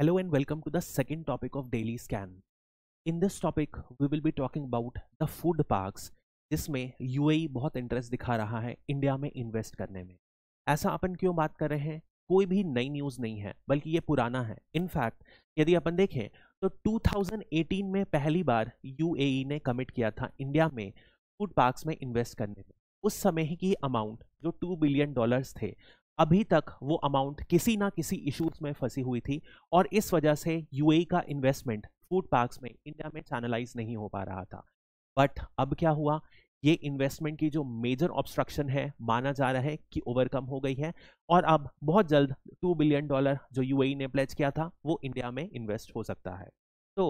Hello and welcome to the second topic of Daily Scan. In this topic, we will be talking about the food parks, जिसमें UAE बहुत interest दिखा रहा है India में invest करने में ऐसा अपन क्यों बात कर रहे हैं कोई भी नई न्यूज़ नहीं है बल्कि ये पुराना है इनफैक्ट यदि अपन देखें तो 2018 में पहली बार UAE ने कमिट किया था इंडिया में फूड पार्क्स में इन्वेस्ट करने में उस समय ही की अमाउंट जो टू बिलियन डॉलर्स थे अभी तक वो अमाउंट किसी ना किसी इश्यूज में फंसी हुई थी और इस वजह से यूएई e का इन्वेस्टमेंट फूड पार्क्स में इंडिया में चैनलाइज नहीं हो पा रहा था बट अब क्या हुआ ये इन्वेस्टमेंट की जो मेजर ऑब्स्ट्रक्शन है माना जा रहा है कि ओवरकम हो गई है और अब बहुत जल्द टू बिलियन डॉलर जो यूएई e ने प्लेज किया था वो इंडिया में इन्वेस्ट हो सकता है तो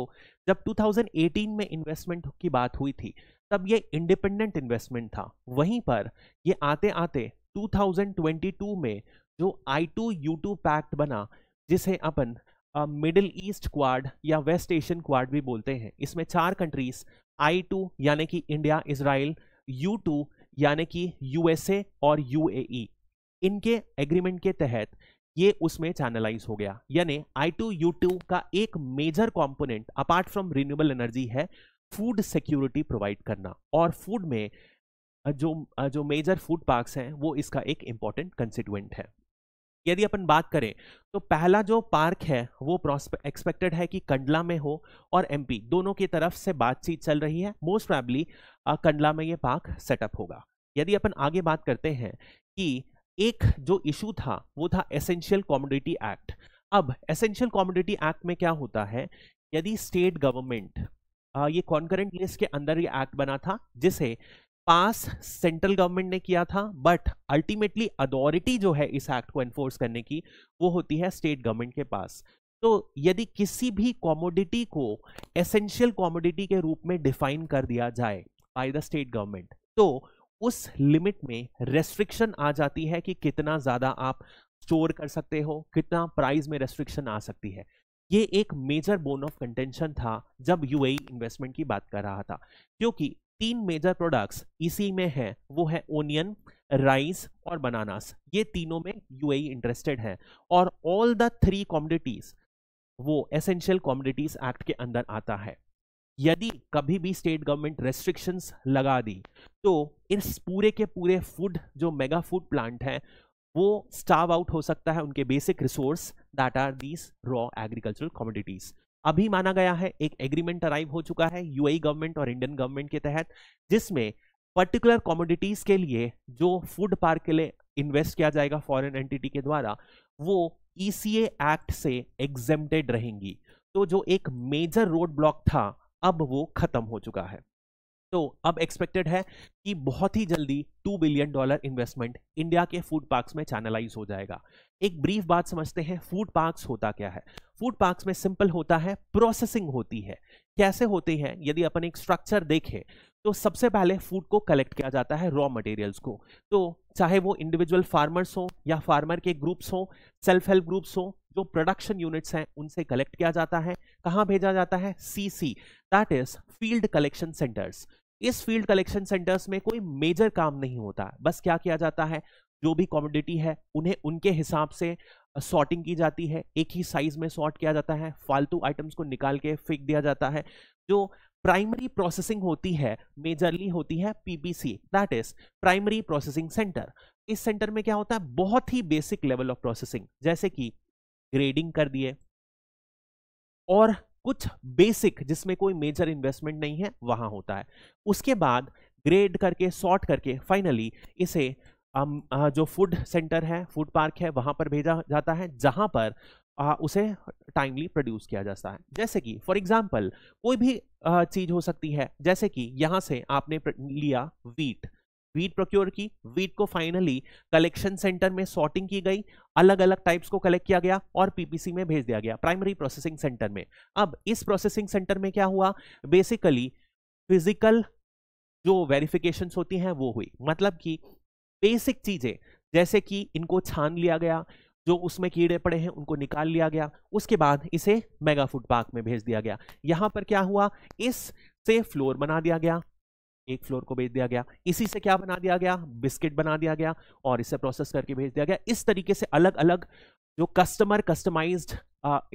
जब 2018 में इन्वेस्टमेंट की बात हुई थी तब ये इंडिपेंडेंट इन्वेस्टमेंट था वहीं पर ये आते आते 2022 में जो I two U two pact बना जिसे अपन मिडिल ईस्ट क्वाड या वेस्ट एशियन क्वाड भी बोलते हैं इसमें चार कंट्रीज आई टू यानी कि इंडिया इसराइल यू टू यानी कि यूएसए और यूएई e। इनके एग्रीमेंट के तहत ये उसमें चैनलाइज हो गया यानी आई टू यू टू का एक major component apart from renewable energy है फूड सिक्योरिटी प्रोवाइड करना और फूड में जो जो मेजर फूड पार्क्स हैं वो इसका एक इम्पॉर्टेंट कंसिटुएंट है यदि अपन बात करें तो पहला जो पार्क है वो एक्सपेक्टेड है कि कंडला में हो और एमपी दोनों की तरफ से बातचीत चल रही है मोस्ट प्रॉबली कंडला में ये पार्क सेटअप होगा यदि अपन आगे बात करते हैं कि एक जो इशू था वो था एसेंशियल कॉमोडिटी एक्ट अब एसेंशियल कॉमोडिटी एक्ट में क्या होता है यदि स्टेट गवर्नमेंट ये कॉन्करेंट लिस्ट के अंदर ये एक्ट बना था जिसे पास सेंट्रल गवर्नमेंट ने किया था बट अल्टीमेटली अथॉरिटी जो है इस एक्ट को एनफोर्स करने की वो होती है स्टेट गवर्नमेंट के पास तो यदि किसी भी कॉमोडिटी को एसेंशियल कॉमोडिटी के रूप में डिफाइन कर दिया जाए बाय द स्टेट गवर्नमेंट तो उस लिमिट में रेस्ट्रिक्शन आ जाती है कि कितना ज़्यादा आप स्टोर कर सकते हो कितना प्राइस में रेस्ट्रिक्शन आ सकती है ये एक मेजर बोन ऑफ कंटेंशन था जब यूएई इन्वेस्टमेंट e की बात कर रहा था क्योंकि तीन मेजर प्रोडक्ट्स इसी में है वो है ओनियन राइस और बनानास ये तीनों में यूएई इंटरेस्टेड है और ऑल द थ्री कॉमोडिटीज वो एसेंशियल कॉमोडिटीज एक्ट के अंदर आता है यदि कभी भी स्टेट गवर्नमेंट रेस्ट्रिक्शंस लगा दी तो इस पूरे के पूरे फूड जो मेगा फूड प्लांट है वो स्टाव आउट हो सकता है उनके basic resource that are these raw agricultural commodities अभी माना गया है एक एग्रीमेंट अराइव हो चुका है यूएई गवर्नमेंट e और इंडियन गवर्नमेंट के तहत जिसमें पर्टिकुलर कॉमोडिटीज के लिए जो फूड पार्क के लिए इन्वेस्ट किया जाएगा फॉरेन एंटिटी के द्वारा वो ईसीए e एक्ट से एग्जेम्प्टेड रहेंगी तो जो एक मेजर रोड ब्लॉक था अब वो खत्म हो चुका है तो अब एक्सपेक्टेड है कि बहुत ही जल्दी two billion dollar investment India के फूड पार्क्स में चैनलाइज हो जाएगा एक ब्रीफ बात समझते हैं फूड पार्क्स होता क्या है फूड पार्क्स में सिंपल होता है प्रोसेसिंग होती है कैसे होते हैं यदि अपन एक स्ट्रक्चर देखें तो सबसे पहले फूड को कलेक्ट किया जाता है रॉ मटेरियल्स को तो चाहे वो इंडिविजुअल फार्मर्स हो या फार्मर के ग्रुप्स हों सेल्फ हेल्प ग्रुप्स हो जो प्रोडक्शन यूनिट्स हैं उनसे कलेक्ट किया जाता है कहाँ भेजा जाता है CC that is field collection centres इस फील्ड कलेक्शन सेंटर्स में कोई मेजर काम नहीं होता बस क्या किया जाता है जो भी कॉमोडिटी है उन्हें उनके हिसाब से सॉर्टिंग की जाती है एक ही साइज में सॉर्ट किया जाता है फालतू आइटम्स को निकाल के फेंक दिया जाता है जो प्राइमरी प्रोसेसिंग होती है मेजरली होती है PPC that is primary processing centre इस सेंटर में क्या होता है बहुत ही बेसिक लेवल ऑफ प्रोसेसिंग जैसे कि ग्रेडिंग कर दिए और कुछ बेसिक जिसमें कोई मेजर इन्वेस्टमेंट नहीं है वहां होता है उसके बाद ग्रेड करके सॉर्ट करके फाइनली इसे आम, आ, जो फूड सेंटर है फूड पार्क है वहां पर भेजा जाता है जहां पर आ, उसे टाइमली प्रोड्यूस किया जाता है जैसे कि फॉर एग्जांपल कोई भी चीज़ हो सकती है जैसे कि यहां से आपने लिया वीट वीट प्रोक्योर की वीट को फाइनली कलेक्शन सेंटर में सॉर्टिंग की गई अलग अलग टाइप्स को कलेक्ट किया गया और पीपीसी में भेज दिया गया प्राइमरी प्रोसेसिंग सेंटर में अब इस प्रोसेसिंग सेंटर में क्या हुआ बेसिकली फिजिकल जो वेरिफिकेशन होती हैं वो हुई मतलब कि बेसिक चीज़ें जैसे कि इनको छान लिया गया जो उसमें कीड़े पड़े हैं उनको निकाल लिया गया उसके बाद इसे मेगा फूड पार्क में भेज दिया गया यहाँ पर क्या हुआ इस से फ्लोर बना दिया गया एक फ्लोर को भेज दिया गया इसी से क्या बना दिया गया बिस्किट बना दिया गया और इसे प्रोसेस करके भेज दिया गया इस तरीके से अलग अलग जो कस्टमर कस्टमाइज्ड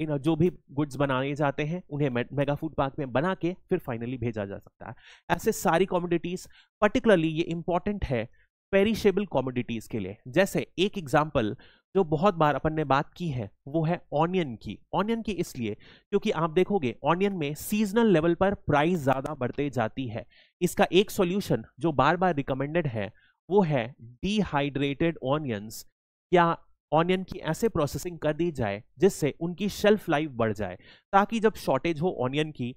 इन जो भी गुड्स बनाए जाते हैं उन्हें मेगा फूड पार्क में बना के फिर फाइनली भेजा जा सकता है ऐसे सारी कॉमोडिटीज़ पर्टिकुलरली ये इंपॉर्टेंट है पेरिशेबल कॉमोडिटीज के लिए जैसे एक एग्जाम्पल जो बहुत बार अपन ने बात की है वो है ऑनियन की ऑनियन की इसलिए क्योंकि आप देखोगे ऑनियन में सीजनल लेवल पर प्राइस ज़्यादा बढ़ते जाती है इसका एक सॉल्यूशन जो बार बार रिकमेंडेड है वो है डिहाइड्रेटेड ऑनियंस या ऑनियन की ऐसे प्रोसेसिंग कर दी जाए जिससे उनकी शेल्फ लाइफ बढ़ जाए ताकि जब शॉर्टेज हो ऑनियन की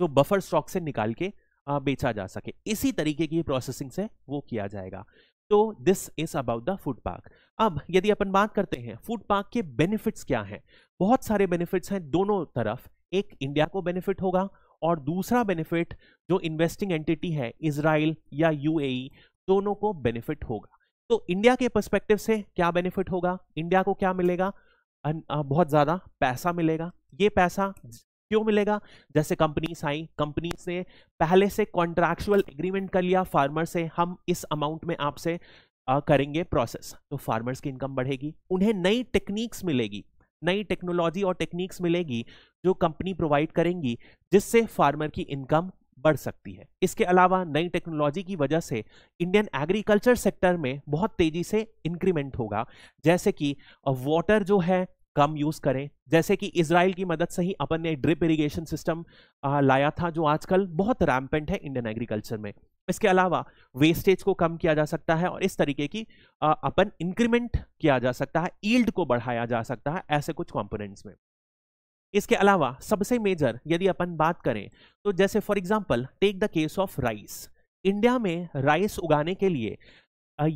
जो बफर स्टॉक से निकाल के बेचा जा सके इसी तरीके की प्रोसेसिंग से वो किया जाएगा तो this is about the food park अब यदि अपन बात करते हैं फूड पार्क के बेनिफिट्स क्या हैं बहुत सारे बेनिफिट्स हैं दोनों तरफ एक इंडिया को बेनिफिट होगा और दूसरा बेनिफिट जो इन्वेस्टिंग एंटिटी है इसराइल या यू e, दोनों को बेनिफिट होगा तो इंडिया के परस्पेक्टिव से क्या बेनिफिट होगा इंडिया को क्या मिलेगा बहुत ज़्यादा पैसा मिलेगा ये पैसा क्यों मिलेगा जैसे कंपनी आई कंपनी ने पहले से कॉन्ट्रैक्चुअल एग्रीमेंट कर लिया फार्मर से हम इस अमाउंट में आपसे करेंगे प्रोसेस तो फार्मर्स की इनकम बढ़ेगी उन्हें नई टेक्निक्स मिलेगी नई टेक्नोलॉजी और टेक्निक्स मिलेगी जो कंपनी प्रोवाइड करेंगी जिससे फार्मर की इनकम बढ़ सकती है इसके अलावा नई टेक्नोलॉजी की वजह से इंडियन एग्रीकल्चर सेक्टर में बहुत तेज़ी से इंक्रीमेंट होगा जैसे कि वाटर जो है कम यूज़ करें जैसे कि इसराइल की मदद से ही अपन ने ड्रिप इरिगेशन सिस्टम लाया था जो आजकल बहुत रैम्पेंट है इंडियन एग्रीकल्चर में इसके अलावा वेस्टेज को कम किया जा सकता है और इस तरीके की अपन इंक्रीमेंट किया जा सकता है ईल्ड को बढ़ाया जा सकता है ऐसे कुछ कॉम्पोनेंट्स में इसके अलावा सबसे मेजर यदि अपन बात करें तो जैसे for example take the case of rice India में राइस उगाने के लिए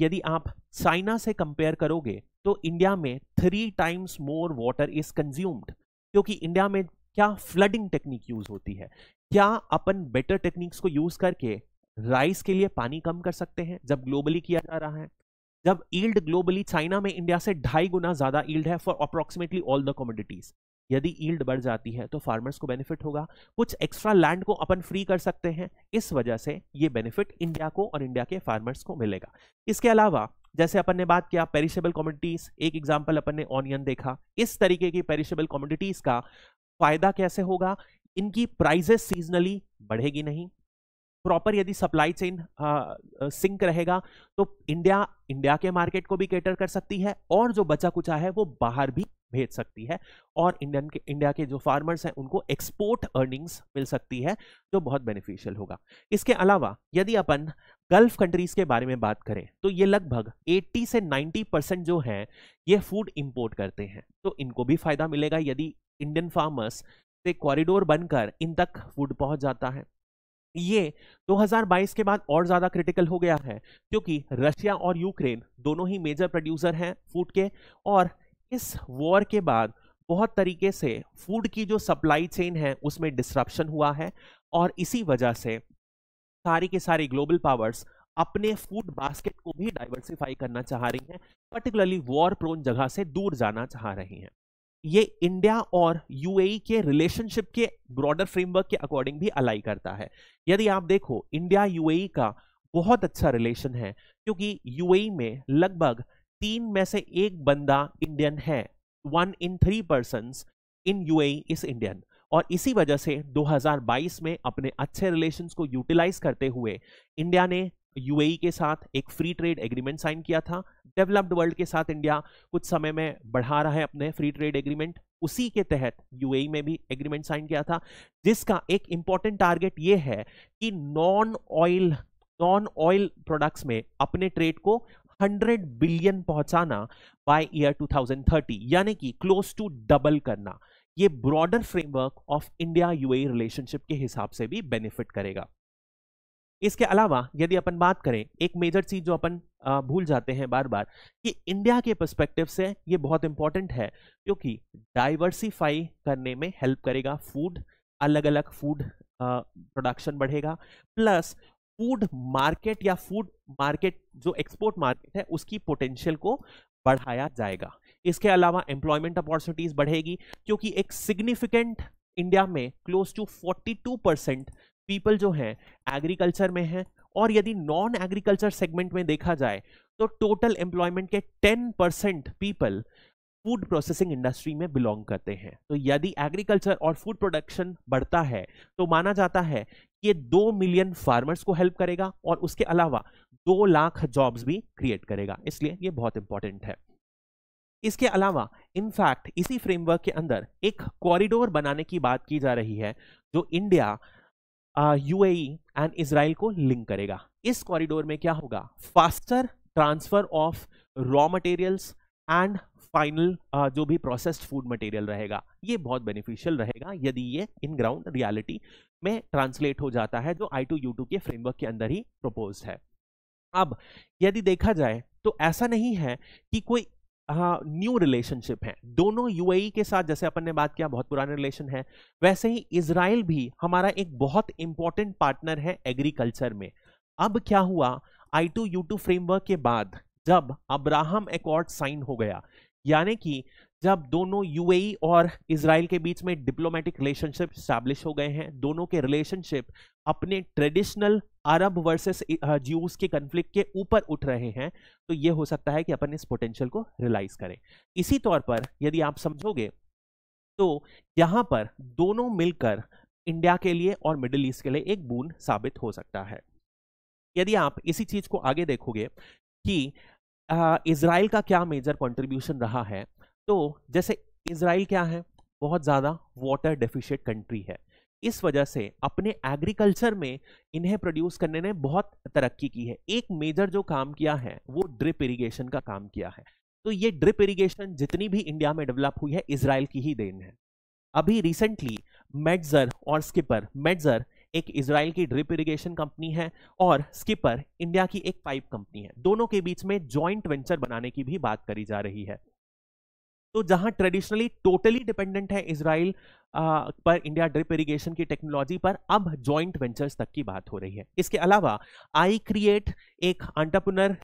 यदि आप चाइना से कंपेयर करोगे तो इंडिया में three times more water is consumed क्योंकि इंडिया में क्या फ्लडिंग टेक्निक यूज होती है क्या अपन बेटर टेक्निक्स को यूज करके राइस के लिए पानी कम कर सकते हैं जब ग्लोबली किया जा रहा है जब ईल्ड ग्लोबली चाइना में इंडिया से ढाई गुना ज्यादा ईल्ड है for approximately all the commodities यदि ईल्ड बढ़ जाती है तो फार्मर्स को बेनिफिट होगा कुछ एक्स्ट्रा लैंड को अपन फ्री कर सकते हैं इस वजह से ये बेनिफिट इंडिया को और इंडिया के फार्मर्स को मिलेगा इसके अलावा जैसे अपन ने बात किया पेरिशेबल कॉमोडिटीज एक एग्जाम्पल अपन ने ऑनियन देखा इस तरीके की पेरिशेबल कॉमोडिटीज का फायदा कैसे होगा इनकी प्राइजेस सीजनली बढ़ेगी नहीं प्रॉपर यदि सप्लाई चेन सिंक रहेगा तो इंडिया इंडिया के मार्केट को भी कैटर कर सकती है और जो बचा कुचा है वो बाहर भी भेज सकती है और इंडियन के इंडिया के जो फार्मर्स हैं उनको एक्सपोर्ट अर्निंग्स मिल सकती है जो बहुत बेनिफिशियल होगा इसके अलावा यदि अपन गल्फ कंट्रीज के बारे में बात करें तो ये लगभग 80 से 90 परसेंट जो है ये फूड इंपोर्ट करते हैं तो इनको भी फायदा मिलेगा यदि इंडियन फार्मर्स से कॉरिडोर बनकर इन तक फूड पहुंच जाता है ये 2022 के बाद और ज़्यादा क्रिटिकल हो गया है क्योंकि रशिया और यूक्रेन दोनों ही मेजर प्रोड्यूसर हैं फूड के और इस वॉर के बाद बहुत तरीके से फूड की जो सप्लाई चेन है उसमें डिस्ट्रप्शन हुआ है और इसी वजह से सारी के सारी ग्लोबल पावर्स अपने फूड बास्केट को भी डाइवर्सिफाई करना चाह रही हैं पर्टिकुलरली वॉर प्रोन जगह से दूर जाना चाह रही हैं ये इंडिया और यूएई e के रिलेशनशिप के ब्रॉडर फ्रेमवर्क के अकॉर्डिंग भी अलाई करता है यदि आप देखो इंडिया यूएई e का बहुत अच्छा रिलेशन है क्योंकि यूएई e में लगभग तीन में से एक बंदा इंडियन है one in three person in UAE is Indian और इसी वजह से 2022 में अपने अच्छे रिलेशंस को यूटिलाइज करते हुए इंडिया ने यूएई e के साथ एक फ्री ट्रेड एग्रीमेंट साइन किया था डेवलप्ड वर्ल्ड के साथ इंडिया कुछ समय में बढ़ा रहा है अपने फ्री ट्रेड एग्रीमेंट उसी के तहत यूएई e में भी एग्रीमेंट साइन किया था जिसका एक इंपॉर्टेंट टारगेट ये है कि non oil non oil products में अपने ट्रेड को 100 बिलियन पहुंचाना बाय ईयर 2030 यानी कि क्लोज टू डबल करना ये broader framework of India UAE relationship के हिसाब से भी बेनिफिट करेगा इसके अलावा यदि अपन बात करें एक मेजर चीज जो अपन भूल जाते हैं बार बार कि इंडिया के पर्सपेक्टिव से ये बहुत इंपॉर्टेंट है क्योंकि डाइवर्सिफाई करने में हेल्प करेगा फूड अलग अलग फूड प्रोडक्शन बढ़ेगा प्लस फूड मार्केट या फूड मार्केट जो एक्सपोर्ट मार्केट है उसकी पोटेंशियल को बढ़ाया जाएगा इसके अलावा एम्प्लॉयमेंट अपॉर्चुनिटीज बढ़ेगी क्योंकि एक सिग्निफिकेंट इंडिया में क्लोज टू 42 परसेंट पीपल जो हैं एग्रीकल्चर में हैं और यदि नॉन एग्रीकल्चर सेगमेंट में देखा जाए तो टोटल एम्प्लॉयमेंट के 10 percent people food processing industry में बिलोंग करते हैं तो यदि एग्रीकल्चर और फूड प्रोडक्शन बढ़ता है तो माना जाता है कि ये दो मिलियन फार्मर्स को हेल्प करेगा और उसके अलावा दो लाख जॉब्स भी क्रिएट करेगा इसलिए ये बहुत इंपॉर्टेंट है इसके अलावा इनफैक्ट इसी फ्रेमवर्क के अंदर एक कॉरिडोर बनाने की बात की जा रही है जो इंडिया यूएई एंड इसराइल को लिंक करेगा इस कॉरिडोर में क्या होगा faster transfer of raw materials and final जो भी प्रोसेस्ड फूड मटेरियल रहेगा ये बहुत बेनिफिशियल रहेगा यदि ये इन ग्राउंड रियालिटी में ट्रांसलेट हो जाता है जो आई टू यू टू के फ्रेमवर्क के अंदर ही प्रपोज है अब यदि देखा जाए तो ऐसा नहीं है कि कोई न्यू रिलेशनशिप है दोनों यूएई e के साथ जैसे अपन ने बात किया बहुत पुराने रिलेशन है वैसे ही इसराइल भी हमारा एक बहुत इंपॉर्टेंट पार्टनर है एग्रीकल्चर में अब क्या हुआ I two U two framework के बाद जब अब्राहम एकॉर्ड साइन हो गया यानी कि जब दोनों यूएई e और इसराइल के बीच में डिप्लोमेटिक रिलेशनशिप स्टैब्लिश हो गए हैं दोनों के रिलेशनशिप अपने ट्रेडिशनल अरब वर्सेस ज्यूस के कन्फ्लिक्ट के ऊपर उठ रहे हैं तो ये हो सकता है कि अपन इस पोटेंशियल को रियलाइज करें इसी तौर पर यदि आप समझोगे तो यहाँ पर दोनों मिलकर इंडिया के लिए और मिडिल ईस्ट के लिए एक बूंद साबित हो सकता है यदि आप इसी चीज को आगे देखोगे कि इसराइल का क्या मेजर कंट्रीब्यूशन रहा है तो जैसे इसराइल क्या है बहुत ज़्यादा वाटर डेफिशिएट कंट्री है इस वजह से अपने एग्रीकल्चर में इन्हें प्रोड्यूस करने ने बहुत तरक्की की है एक मेजर जो काम किया है वो ड्रिप इरिगेशन का काम किया है तो ये ड्रिप इरिगेशन जितनी भी इंडिया में डेवलप हुई है इसराइल की ही देन है अभी रिसेंटली मेडजर और स्किपर मेडजर एक इसराइल की ड्रिप इरिगेशन कंपनी है और स्किपर इंडिया की एक पाइप कंपनी है दोनों के बीच में जॉइंट वेंचर बनाने की भी बात करी जा रही है तो जहां ट्रेडिशनली टोटली डिपेंडेंट है इसराइल पर इंडिया ड्रिप इरिगेशन की टेक्नोलॉजी पर अब जॉइंट वेंचर्स तक की बात हो रही है इसके अलावा आई क्रिएट एक अंटरप्रनर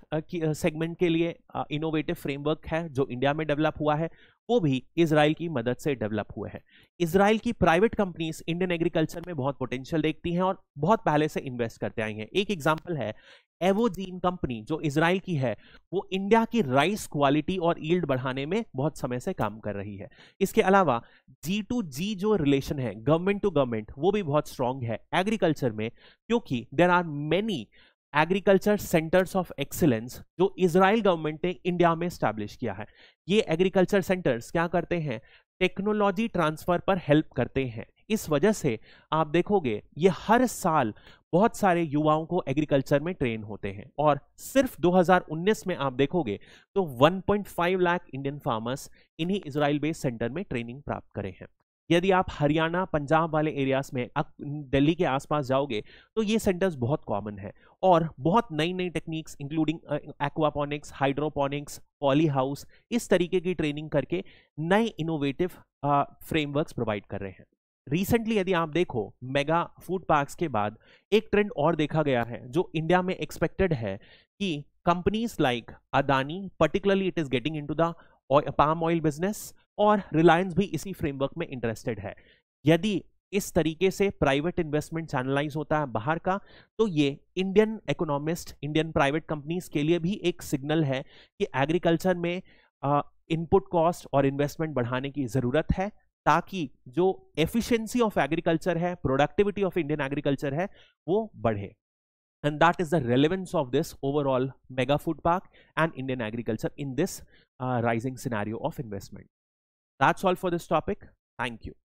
सेगमेंट के लिए इनोवेटिव फ्रेमवर्क है जो इंडिया में डेवलप हुआ है वो भी इसराइल की मदद से डेवलप हुए हैं इसराइल की प्राइवेट कंपनीज इंडियन एग्रीकल्चर में बहुत पोटेंशियल देखती हैं और बहुत पहले से इन्वेस्ट करते आई हैं एक एग्जाम्पल है एवोजीन कंपनी जो इसराइल की है वो इंडिया की राइस क्वालिटी और ईल्ड बढ़ाने में बहुत समय से काम कर रही है इसके अलावा जी टू जी जो रिलेशन है गवर्नमेंट टू गवर्नमेंट वो भी बहुत स्ट्रांग है एग्रीकल्चर में क्योंकि there are many agriculture centres of excellence जो इसराइल गवर्नमेंट ने इंडिया में स्टैब्लिश किया है ये एग्रीकल्चर सेंटर्स क्या करते हैं टेक्नोलॉजी ट्रांसफर पर हेल्प करते हैं इस वजह से आप देखोगे ये हर साल बहुत सारे युवाओं को एग्रीकल्चर में ट्रेन होते हैं और सिर्फ 2019 में आप देखोगे तो 1.5 लाख इंडियन फार्मर्स इन्हीं इसराइल बेस्ड सेंटर में ट्रेनिंग प्राप्त करे हैं यदि आप हरियाणा पंजाब वाले एरियाज में दिल्ली के आसपास जाओगे तो ये सेंटर्स बहुत कॉमन है और बहुत नई नई techniques including aquaponics hydroponics poly house इस तरीके की ट्रेनिंग करके नए इनोवेटिव फ्रेमवर्क्स प्रोवाइड कर रहे हैं रिसेंटली यदि आप देखो मेगा फूड पार्क्स के बाद एक ट्रेंड और देखा गया है जो इंडिया में एक्सपेक्टेड है कि companies like Adani particularly it is getting into the palm oil business और रिलायंस भी इसी फ्रेमवर्क में इंटरेस्टेड है यदि इस तरीके से प्राइवेट इन्वेस्टमेंट चैनलाइज होता है बाहर का तो ये Indian economist Indian private companies के लिए भी एक सिग्नल है कि एग्रीकल्चर में इनपुट कॉस्ट और इन्वेस्टमेंट बढ़ाने की ज़रूरत है ताकि जो एफिशिएंसी ऑफ एग्रीकल्चर है प्रोडक्टिविटी ऑफ इंडियन एग्रीकल्चर है वो बढ़े and that is the relevance of this overall mega food park and Indian agriculture in this rising scenario of investment That's all for this topic. Thank you.